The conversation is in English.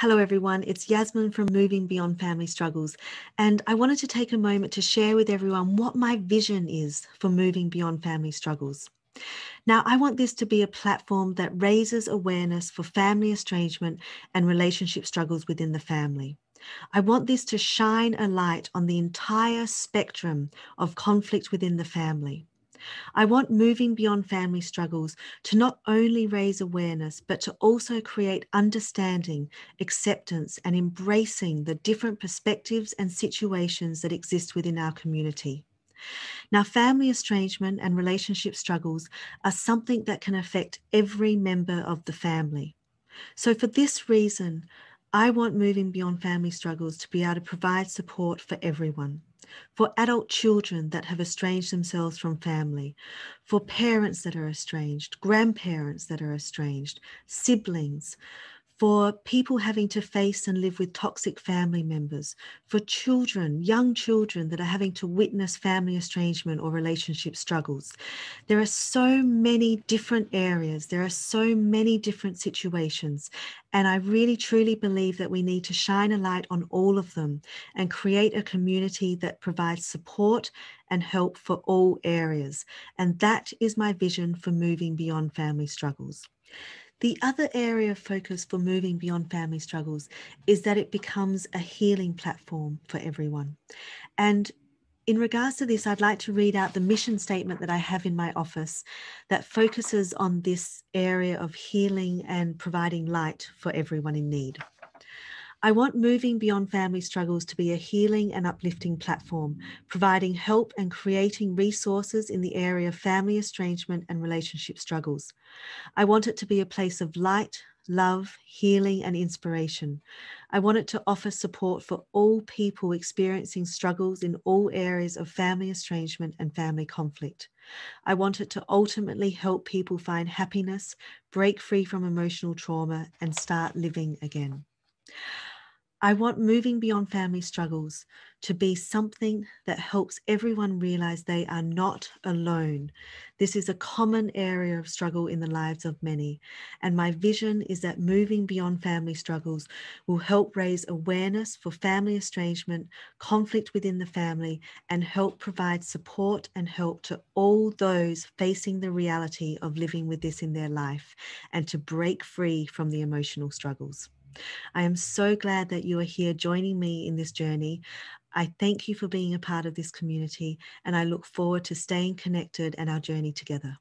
Hello, everyone. It's Yasmin from Moving Beyond Family Struggles. And I wanted to take a moment to share with everyone what my vision is for Moving Beyond Family Struggles. Now, I want this to be a platform that raises awareness for family estrangement and relationship struggles within the family. I want this to shine a light on the entire spectrum of conflict within the family. I want Moving Beyond Family Struggles to not only raise awareness, but to also create understanding, acceptance, and embracing the different perspectives and situations that exist within our community. Now, family estrangement and relationship struggles are something that can affect every member of the family. So, for this reason, I want Moving Beyond Family Struggles to be able to provide support for everyone for adult children that have estranged themselves from family, for parents that are estranged, grandparents that are estranged, siblings, for people having to face and live with toxic family members, for children, young children that are having to witness family estrangement or relationship struggles. There are so many different areas, there are so many different situations. And I really truly believe that we need to shine a light on all of them and create a community that provides support and help for all areas. And that is my vision for moving beyond family struggles. The other area of focus for moving beyond family struggles is that it becomes a healing platform for everyone. And in regards to this, I'd like to read out the mission statement that I have in my office that focuses on this area of healing and providing light for everyone in need. I want Moving Beyond Family Struggles to be a healing and uplifting platform, providing help and creating resources in the area of family estrangement and relationship struggles. I want it to be a place of light, love, healing, and inspiration. I want it to offer support for all people experiencing struggles in all areas of family estrangement and family conflict. I want it to ultimately help people find happiness, break free from emotional trauma, and start living again. I want moving beyond family struggles to be something that helps everyone realize they are not alone. This is a common area of struggle in the lives of many. And my vision is that moving beyond family struggles will help raise awareness for family estrangement, conflict within the family, and help provide support and help to all those facing the reality of living with this in their life and to break free from the emotional struggles. I am so glad that you are here joining me in this journey. I thank you for being a part of this community, and I look forward to staying connected and our journey together.